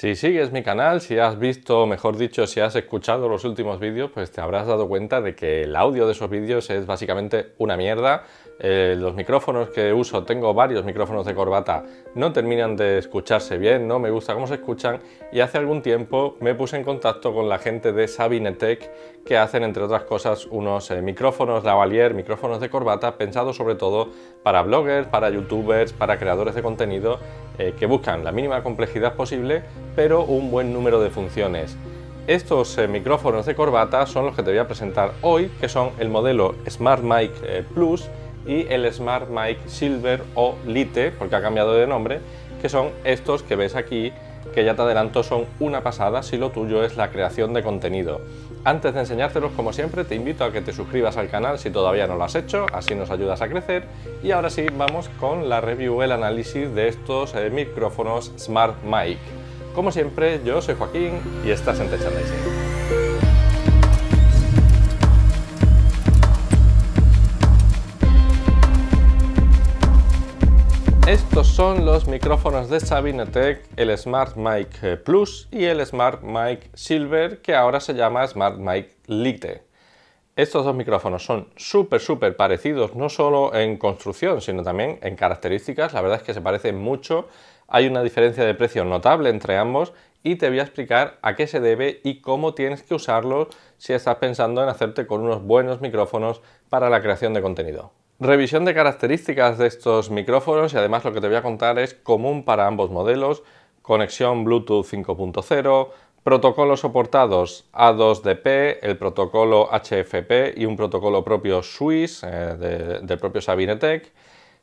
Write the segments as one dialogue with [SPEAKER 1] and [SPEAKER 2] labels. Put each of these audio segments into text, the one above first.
[SPEAKER 1] Si sigues mi canal, si has visto, mejor dicho, si has escuchado los últimos vídeos, pues te habrás dado cuenta de que el audio de esos vídeos es básicamente una mierda. Eh, los micrófonos que uso, tengo varios micrófonos de corbata, no terminan de escucharse bien, no me gusta cómo se escuchan y hace algún tiempo me puse en contacto con la gente de Sabinetec, que hacen, entre otras cosas, unos eh, micrófonos lavalier, micrófonos de corbata, pensados sobre todo para bloggers, para youtubers, para creadores de contenido eh, que buscan la mínima complejidad posible, pero un buen número de funciones. Estos eh, micrófonos de corbata son los que te voy a presentar hoy, que son el modelo Smart Mic eh, Plus y el Smart Mic Silver o Lite, porque ha cambiado de nombre, que son estos que ves aquí, que ya te adelanto son una pasada si lo tuyo es la creación de contenido. Antes de enseñártelos, como siempre, te invito a que te suscribas al canal si todavía no lo has hecho, así nos ayudas a crecer. Y ahora sí, vamos con la review, el análisis de estos eh, micrófonos Smart Mic. Como siempre, yo soy Joaquín y estás en Techandising. Estos son los micrófonos de Tech, el Smart Mic eh, Plus y el Smart Mic Silver, que ahora se llama Smart Mic Lite. Estos dos micrófonos son súper, súper parecidos, no solo en construcción, sino también en características. La verdad es que se parecen mucho, hay una diferencia de precio notable entre ambos y te voy a explicar a qué se debe y cómo tienes que usarlos si estás pensando en hacerte con unos buenos micrófonos para la creación de contenido. Revisión de características de estos micrófonos y además lo que te voy a contar es común para ambos modelos, conexión Bluetooth 5.0, protocolos soportados A2DP, el protocolo HFP y un protocolo propio Swiss eh, del propio Sabinetech,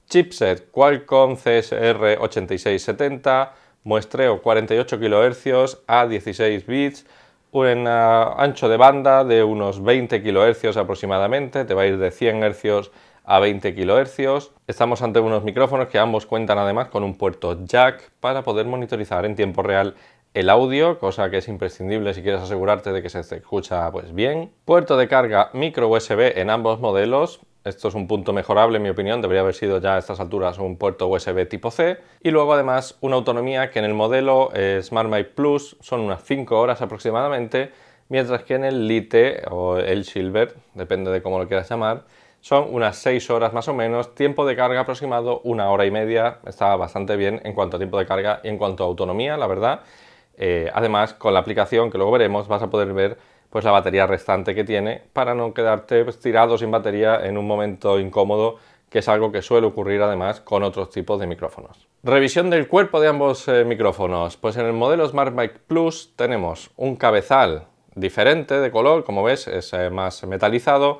[SPEAKER 1] chipset Qualcomm CSR8670, muestreo 48 kHz a 16 bits, un eh, ancho de banda de unos 20 kHz aproximadamente, te va a ir de 100 Hz a 20 kHz. Estamos ante unos micrófonos que ambos cuentan además con un puerto jack para poder monitorizar en tiempo real el audio, cosa que es imprescindible si quieres asegurarte de que se escucha pues bien. Puerto de carga micro USB en ambos modelos. Esto es un punto mejorable en mi opinión, debería haber sido ya a estas alturas un puerto USB tipo C. Y luego además una autonomía que en el modelo eh, Smart Mic Plus son unas 5 horas aproximadamente, mientras que en el Lite o el Silver, depende de cómo lo quieras llamar, son unas 6 horas más o menos, tiempo de carga aproximado una hora y media, está bastante bien en cuanto a tiempo de carga y en cuanto a autonomía, la verdad. Eh, además, con la aplicación que luego veremos, vas a poder ver pues la batería restante que tiene para no quedarte pues, tirado sin batería en un momento incómodo que es algo que suele ocurrir además con otros tipos de micrófonos. Revisión del cuerpo de ambos eh, micrófonos. Pues en el modelo Smart Mic Plus tenemos un cabezal diferente de color, como ves es eh, más metalizado,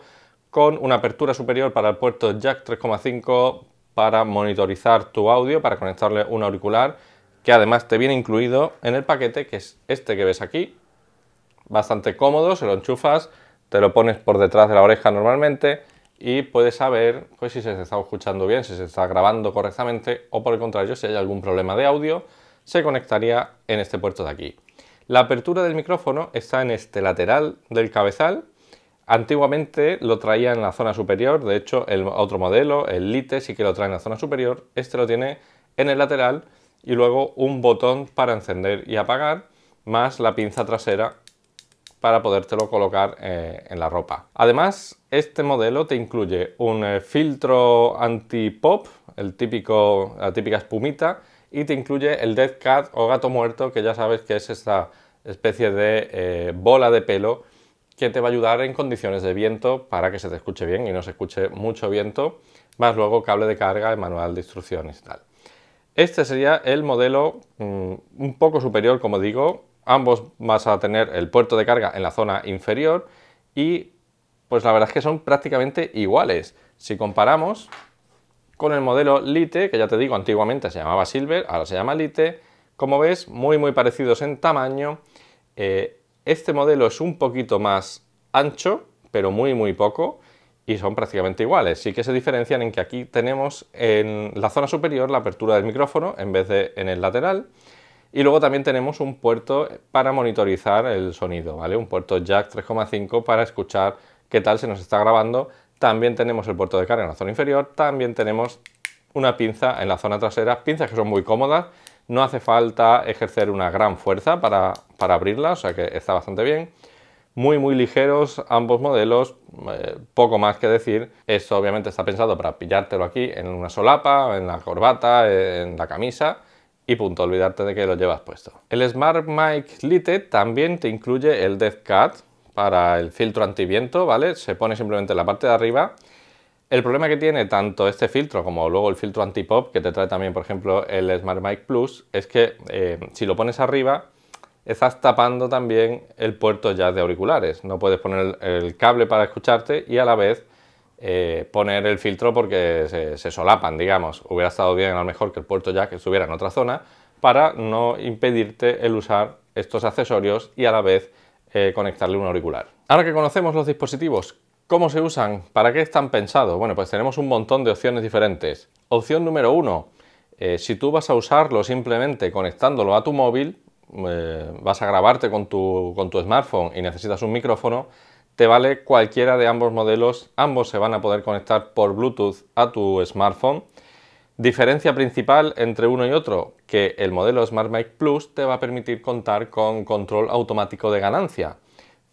[SPEAKER 1] con una apertura superior para el puerto jack 3,5 para monitorizar tu audio, para conectarle un auricular, que además te viene incluido en el paquete, que es este que ves aquí. Bastante cómodo, se lo enchufas, te lo pones por detrás de la oreja normalmente y puedes saber pues, si se está escuchando bien, si se está grabando correctamente o por el contrario, si hay algún problema de audio, se conectaría en este puerto de aquí. La apertura del micrófono está en este lateral del cabezal Antiguamente lo traía en la zona superior, de hecho el otro modelo, el Lite, sí que lo trae en la zona superior, este lo tiene en el lateral y luego un botón para encender y apagar, más la pinza trasera para podértelo colocar eh, en la ropa. Además, este modelo te incluye un eh, filtro anti-pop, la típica espumita, y te incluye el Dead Cat o gato muerto, que ya sabes que es esta especie de eh, bola de pelo que te va a ayudar en condiciones de viento para que se te escuche bien y no se escuche mucho viento, más luego cable de carga, manual de instrucciones y tal. Este sería el modelo mm, un poco superior, como digo. Ambos vas a tener el puerto de carga en la zona inferior y pues la verdad es que son prácticamente iguales. Si comparamos con el modelo Lite, que ya te digo, antiguamente se llamaba Silver, ahora se llama Lite, como ves, muy muy parecidos en tamaño. Eh, este modelo es un poquito más ancho, pero muy muy poco, y son prácticamente iguales. Sí que se diferencian en que aquí tenemos en la zona superior la apertura del micrófono en vez de en el lateral, y luego también tenemos un puerto para monitorizar el sonido, ¿vale? Un puerto jack 3,5 para escuchar qué tal se nos está grabando. También tenemos el puerto de carga en la zona inferior, también tenemos una pinza en la zona trasera, pinzas que son muy cómodas no hace falta ejercer una gran fuerza para, abrirla, o sea que está bastante bien. Muy, muy ligeros ambos modelos, eh, poco más que decir. Esto obviamente está pensado para pillártelo aquí en una solapa, en la corbata, en la camisa y punto, olvidarte de que lo llevas puesto. El Smart Mic Lite también te incluye el Death Cut para el filtro antiviento, ¿vale? Se pone simplemente en la parte de arriba el problema que tiene tanto este filtro como luego el filtro anti-pop que te trae también, por ejemplo, el Smart Mic Plus, es que eh, si lo pones arriba, estás tapando también el puerto ya de auriculares. No puedes poner el cable para escucharte y a la vez eh, poner el filtro porque se, solapan, digamos. Hubiera estado bien a lo mejor que el puerto jack estuviera en otra zona para no impedirte el usar estos accesorios y a la vez eh, conectarle un auricular. Ahora que conocemos los dispositivos ¿Cómo se usan? ¿Para qué están pensados? Bueno, pues tenemos un montón de opciones diferentes. Opción número uno, eh, si tú vas a usarlo simplemente conectándolo a tu móvil, eh, vas a grabarte con tu, con tu smartphone y necesitas un micrófono, te vale cualquiera de ambos modelos, ambos se van a poder conectar por Bluetooth a tu smartphone. Diferencia principal entre uno y otro, que el modelo Smart Plus te va a permitir contar con control automático de ganancia,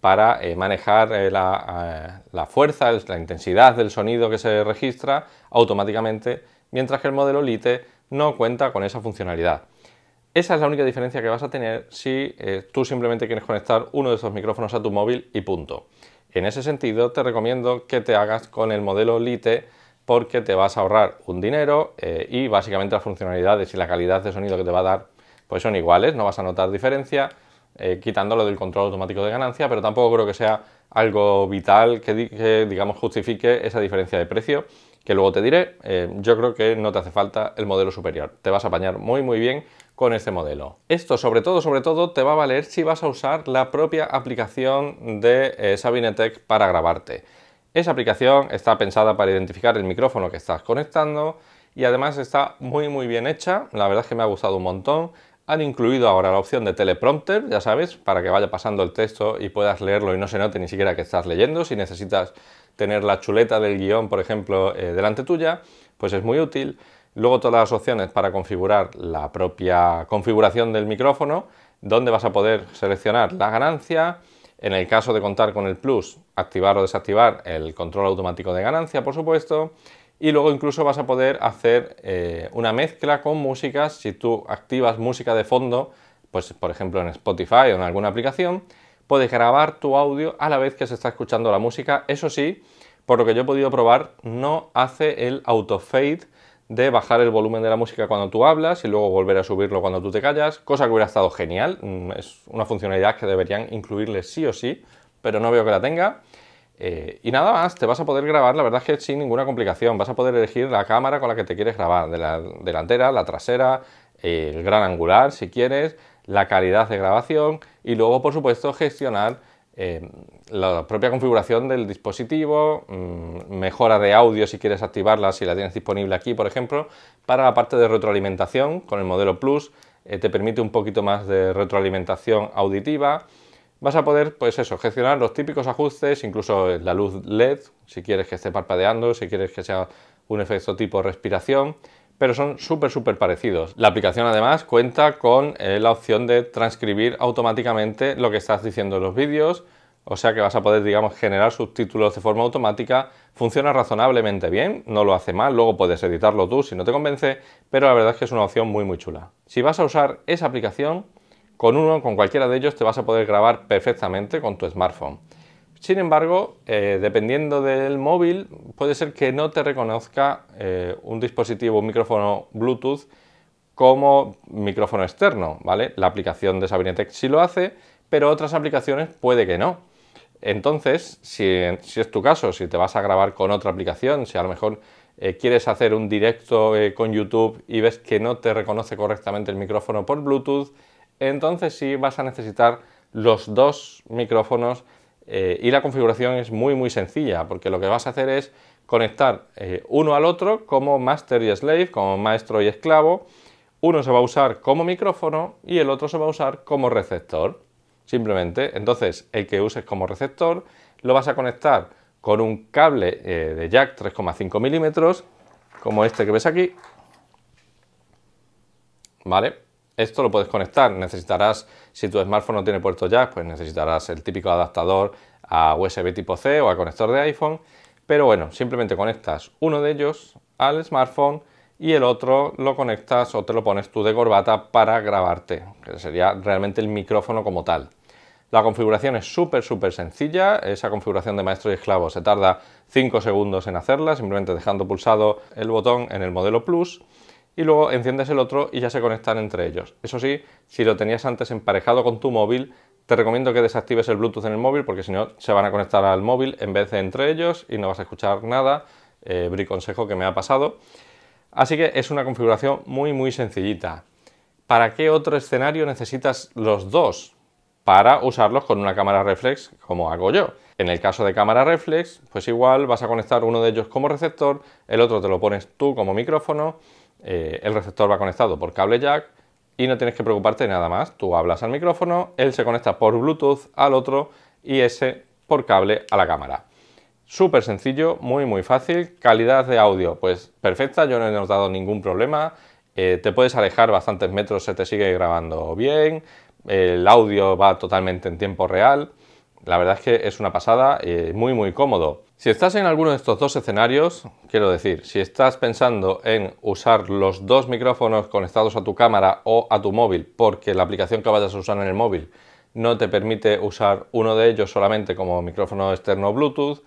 [SPEAKER 1] para eh, manejar eh, eh, la, fuerza, la intensidad del sonido que se registra automáticamente, mientras que el modelo Lite no cuenta con esa funcionalidad. Esa es la única diferencia que vas a tener si tú simplemente quieres conectar uno de esos micrófonos a tu móvil y punto. En ese sentido, te recomiendo que te hagas con el modelo Lite porque te vas a ahorrar un dinero y básicamente las funcionalidades y la calidad de sonido que te va a dar pues son iguales, no vas a notar diferencia eh, quitándolo del control automático de ganancia, pero tampoco creo que sea algo vital que, digamos justifique esa diferencia de precio que luego te diré, eh, yo creo que no te hace falta el modelo superior. Te vas a apañar muy muy bien con este modelo. Esto sobre todo, sobre todo, te va a valer si vas a usar la propia aplicación de Sabinetec eh, Sabinetech para grabarte. Esa aplicación está pensada para identificar el micrófono que estás conectando y además está muy muy bien hecha, la verdad es que me ha gustado un montón. Han incluido ahora la opción de teleprompter, ya sabes, para que vaya pasando el texto y puedas leerlo y no se note ni siquiera que estás leyendo. Si necesitas tener la chuleta del guión, por ejemplo, eh, delante tuya, pues es muy útil. Luego todas las opciones para configurar la propia configuración del micrófono, donde vas a poder seleccionar la ganancia, en el caso de contar con el Plus, activar o desactivar el control automático de ganancia, por supuesto, y luego incluso vas a poder hacer eh, una mezcla con músicas si tú activas música de fondo, pues por ejemplo en Spotify o en alguna aplicación, puedes grabar tu audio a la vez que se está escuchando la música. Eso sí, por lo que yo he podido probar, no hace el autofade de bajar el volumen de la música cuando tú hablas y luego volver a subirlo cuando tú te callas, cosa que hubiera estado genial, mm, es una funcionalidad que deberían incluirle sí o sí, pero no veo que la tenga. Eh, y nada más, te vas a poder grabar, la verdad es que sin ninguna complicación, vas a poder elegir la cámara con la que te quieres grabar, de la delantera, la trasera, el gran angular si quieres, la calidad de grabación y luego por supuesto gestionar eh, la propia configuración del dispositivo, mm, mejora de audio si quieres activarla, si la tienes disponible aquí por ejemplo, para la parte de retroalimentación con el modelo Plus eh, te permite un poquito más de retroalimentación auditiva, vas a poder, pues eso, gestionar los típicos ajustes, incluso la luz LED, si quieres que esté parpadeando, si quieres que sea un efecto tipo respiración, pero son súper, súper parecidos. La aplicación además cuenta con eh, la opción de transcribir automáticamente lo que estás diciendo en los vídeos, o sea que vas a poder, digamos, generar subtítulos de forma automática. Funciona razonablemente bien, no lo hace mal, luego puedes editarlo tú si no te convence, pero la verdad es que es una opción muy, muy chula. Si vas a usar esa aplicación, con uno, con cualquiera de ellos, te vas a poder grabar perfectamente con tu smartphone. Sin embargo, eh, dependiendo del móvil, puede ser que no te reconozca eh, un dispositivo, un micrófono Bluetooth como micrófono externo, ¿vale? La aplicación de Sabinetech sí lo hace, pero otras aplicaciones puede que no. Entonces, si, es tu caso, si te vas a grabar con otra aplicación, si a lo mejor eh, quieres hacer un directo con YouTube y ves que no te reconoce correctamente el micrófono por Bluetooth, entonces sí vas a necesitar los dos micrófonos eh, y la configuración es muy muy sencilla porque lo que vas a hacer es conectar eh, uno al otro como master y slave, como maestro y esclavo. Uno se va a usar como micrófono y el otro se va a usar como receptor. Simplemente, entonces el que uses como receptor lo vas a conectar con un cable eh, de jack 3,5 milímetros como este que ves aquí. ¿Vale? esto lo puedes conectar. Necesitarás, si tu smartphone no tiene puerto jack, pues necesitarás el típico adaptador a USB tipo C o a conector de iPhone. Pero bueno, simplemente conectas uno de ellos al smartphone y el otro lo conectas o te lo pones tú de corbata para grabarte, que sería realmente el micrófono como tal. La configuración es súper, súper sencilla. Esa configuración de maestro y esclavo se tarda 5 segundos en hacerla, simplemente dejando pulsado el botón en el modelo Plus y luego enciendes el otro y ya se conectan entre ellos. Eso sí, si lo tenías antes emparejado con tu móvil, te recomiendo que desactives el Bluetooth en el móvil porque si no se van a conectar al móvil en vez de entre ellos y no vas a escuchar nada, eh, consejo que me ha pasado. Así que es una configuración muy muy sencillita. ¿Para qué otro escenario necesitas los dos? Para usarlos con una cámara reflex como hago yo. En el caso de cámara reflex, pues igual vas a conectar uno de ellos como receptor, el otro te lo pones tú como micrófono eh, el receptor va conectado por cable jack y no tienes que preocuparte nada más. Tú hablas al micrófono, él se conecta por Bluetooth al otro y ese por cable a la cámara. Súper sencillo, muy muy fácil. Calidad de audio, pues perfecta, yo no he notado ningún problema. Eh, te puedes alejar bastantes metros, se te sigue grabando bien. El audio va totalmente en tiempo real. La verdad es que es una pasada, y muy muy cómodo. Si estás en alguno de estos dos escenarios, quiero decir, si estás pensando en usar los dos micrófonos conectados a tu cámara o a tu móvil, porque la aplicación que vayas a usar en el móvil no te permite usar uno de ellos solamente como micrófono externo Bluetooth,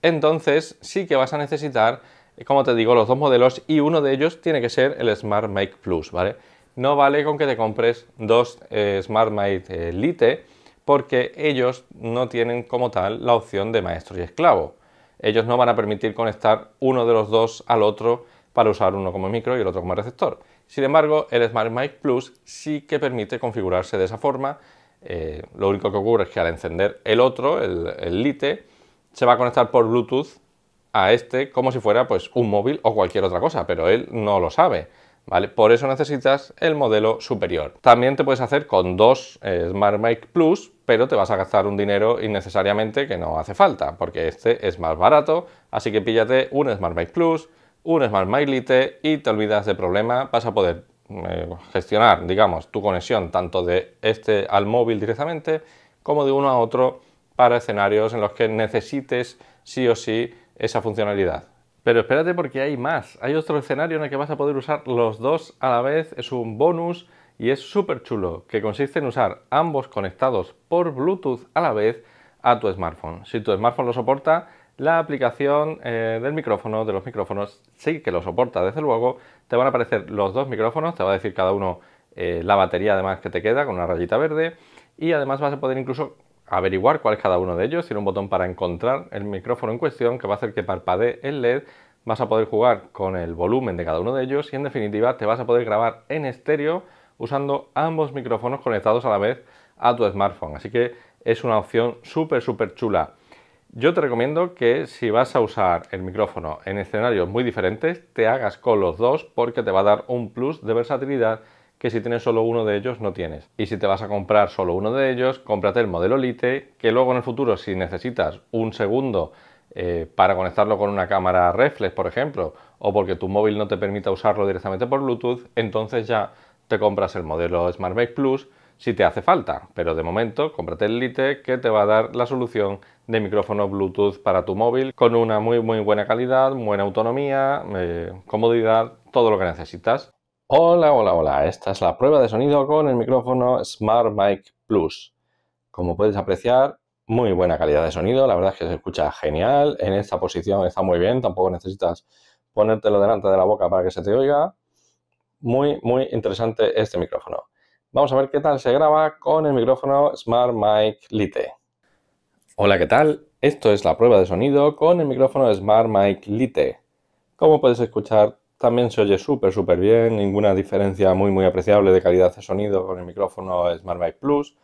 [SPEAKER 1] entonces sí que vas a necesitar, como te digo, los dos modelos y uno de ellos tiene que ser el Smart Mic Plus, ¿vale? No vale con que te compres dos eh, Smart Mic eh, Lite, porque ellos no tienen como tal la opción de maestro y esclavo. Ellos no van a permitir conectar uno de los dos al otro para usar uno como micro y el otro como receptor. Sin embargo, el Smart Mic Plus sí que permite configurarse de esa forma. Eh, lo único que ocurre es que al encender el otro, el, Lite, se va a conectar por Bluetooth a este como si fuera pues un móvil o cualquier otra cosa, pero él no lo sabe. Por eso necesitas el modelo superior. También te puedes hacer con dos eh, Smart Mic Plus, pero te vas a gastar un dinero innecesariamente que no hace falta, porque este es más barato, así que píllate un Smart Mike Plus, un Smart Lite y te olvidas de problema, vas a poder eh, gestionar, digamos, tu conexión tanto de este al móvil directamente como de uno a otro para escenarios en los que necesites sí o sí esa funcionalidad. Pero espérate porque hay más. Hay otro escenario en el que vas a poder usar los dos a la vez. Es un bonus y es súper chulo, que consiste en usar ambos conectados por Bluetooth a la vez a tu smartphone. Si tu smartphone lo soporta, la aplicación eh, del micrófono, de los micrófonos, sí que lo soporta, desde luego. Te van a aparecer los dos micrófonos, te va a decir cada uno eh, la batería además que te queda con una rayita verde. Y además vas a poder incluso averiguar cuál es cada uno de ellos, tiene un botón para encontrar el micrófono en cuestión que va a hacer que parpadee el LED, vas a poder jugar con el volumen de cada uno de ellos y en definitiva te vas a poder grabar en estéreo usando ambos micrófonos conectados a la vez a tu smartphone. Así que es una opción súper, súper chula. Yo te recomiendo que si vas a usar el micrófono en escenarios muy diferentes, te hagas con los dos porque te va a dar un plus de versatilidad que si tienes solo uno de ellos no tienes. Y si te vas a comprar solo uno de ellos, cómprate el modelo Lite, que luego en el futuro si necesitas un segundo eh, para conectarlo con una cámara reflex, por ejemplo, o porque tu móvil no te permita usarlo directamente por Bluetooth, entonces ya te compras el modelo Smartback Plus si te hace falta, pero de momento cómprate el Lite que te va a dar la solución de micrófono Bluetooth para tu móvil con una muy muy buena calidad, buena autonomía, eh, comodidad, todo lo que necesitas. Hola, hola, hola. Esta es la prueba de sonido con el micrófono Smart Mic Plus. Como puedes apreciar, muy buena calidad de sonido. La verdad es que se escucha genial. En esta posición está muy bien. Tampoco necesitas ponértelo delante de la boca para que se te oiga. Muy, muy interesante este micrófono. Vamos a ver qué tal se graba con el micrófono Smart Mic Lite. Hola, ¿qué tal? Esto es la prueba de sonido con el micrófono Smart Mic Lite. Como puedes escuchar, también se oye súper, súper bien, ninguna diferencia muy, muy apreciable de calidad de sonido con el micrófono Smart Mic Plus.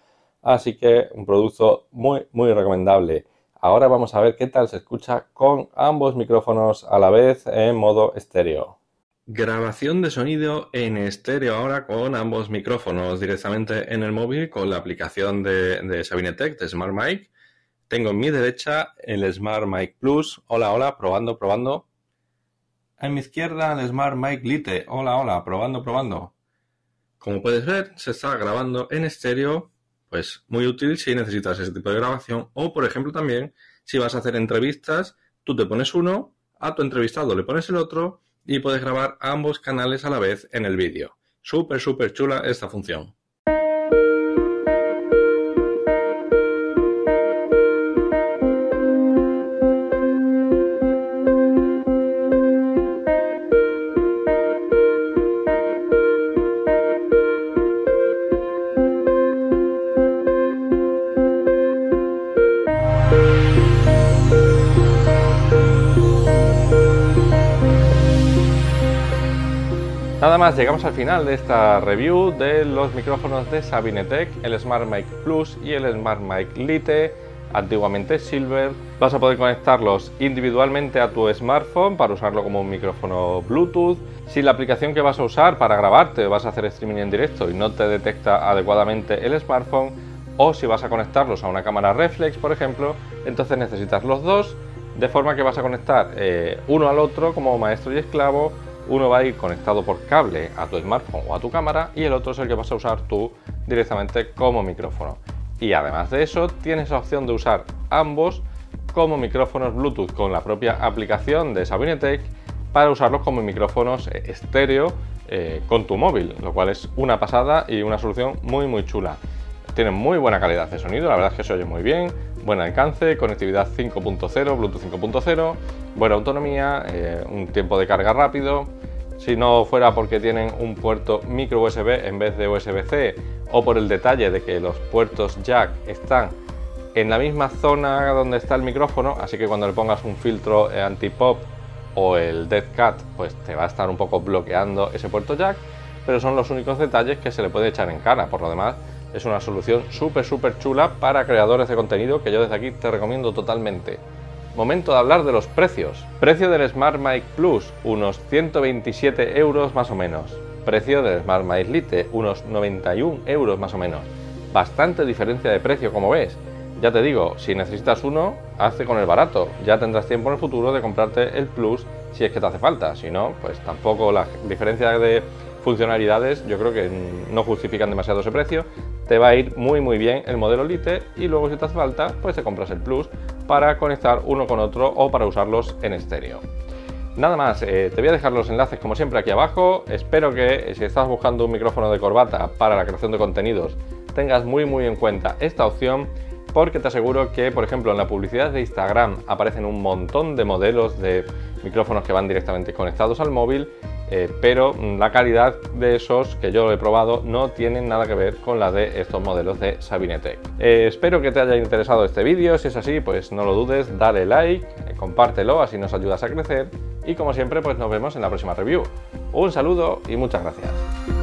[SPEAKER 1] Así que un producto muy, muy recomendable. Ahora vamos a ver qué tal se escucha con ambos micrófonos a la vez en modo estéreo. Grabación de sonido en estéreo ahora con ambos micrófonos directamente en el móvil con la aplicación de, de Sabinetech de Smart Mic. Tengo en mi derecha el Smart Mic Plus. Hola, hola, probando, probando. A mi izquierda el Smart Mike Lite. Hola, hola, probando, probando. Como puedes ver, se está grabando en estéreo, pues muy útil si necesitas ese tipo de grabación o, por ejemplo, también si vas a hacer entrevistas, tú te pones uno, a tu entrevistado le pones el otro y puedes grabar ambos canales a la vez en el vídeo. Súper, súper chula esta función. llegamos al final de esta review de los micrófonos de Sabinetech, el Smart Mic Plus y el Smart Mic Lite, antiguamente Silver. Vas a poder conectarlos individualmente a tu smartphone para usarlo como un micrófono Bluetooth. Si la aplicación que vas a usar para grabarte vas a hacer streaming en directo y no te detecta adecuadamente el smartphone, o si vas a conectarlos a una cámara reflex, por ejemplo, entonces necesitas los dos, de forma que vas a conectar eh, uno al otro como maestro y esclavo uno va a ir conectado por cable a tu smartphone o a tu cámara y el otro es el que vas a usar tú directamente como micrófono. Y además de eso, tienes la opción de usar ambos como micrófonos Bluetooth con la propia aplicación de Sabinetech para usarlos como micrófonos eh, estéreo eh, con tu móvil, lo cual es una pasada y una solución muy muy chula. Tienen muy buena calidad de sonido, la verdad es que se oye muy bien, buen alcance, conectividad 5.0, Bluetooth 5.0, buena autonomía, eh, un tiempo de carga rápido. Si no fuera porque tienen un puerto micro USB en vez de USB-C o por el detalle de que los puertos jack están en la misma zona donde está el micrófono, así que cuando le pongas un filtro eh, anti-pop o el dead cat, pues te va a estar un poco bloqueando ese puerto jack, pero son los únicos detalles que se le puede echar en cara. Por lo demás, es una solución súper, súper chula para creadores de contenido que yo desde aquí te recomiendo totalmente. Momento de hablar de los precios. Precio del Smart Mic Plus, unos 127 euros más o menos. Precio del Smart Mic Lite, unos 91 euros más o menos. Bastante diferencia de precio, como ves. Ya te digo, si necesitas uno, hazte con el barato. Ya tendrás tiempo en el futuro de comprarte el Plus si es que te hace falta. Si no, pues tampoco la diferencia de funcionalidades yo creo que no justifican demasiado ese precio te va a ir muy muy bien el modelo Lite y luego si te hace falta pues te compras el Plus para conectar uno con otro o para usarlos en estéreo. Nada más, eh, te voy a dejar los enlaces como siempre aquí abajo, espero que eh, si estás buscando un micrófono de corbata para la creación de contenidos tengas muy muy en cuenta esta opción porque te aseguro que, por ejemplo, en la publicidad de Instagram aparecen un montón de modelos de micrófonos que van directamente conectados al móvil eh, pero la calidad de esos que yo he probado no tienen nada que ver con la de estos modelos de Sabinetech. Eh, espero que te haya interesado este vídeo, si es así pues no lo dudes, dale like, eh, compártelo, así nos ayudas a crecer y como siempre pues nos vemos en la próxima review. Un saludo y muchas gracias.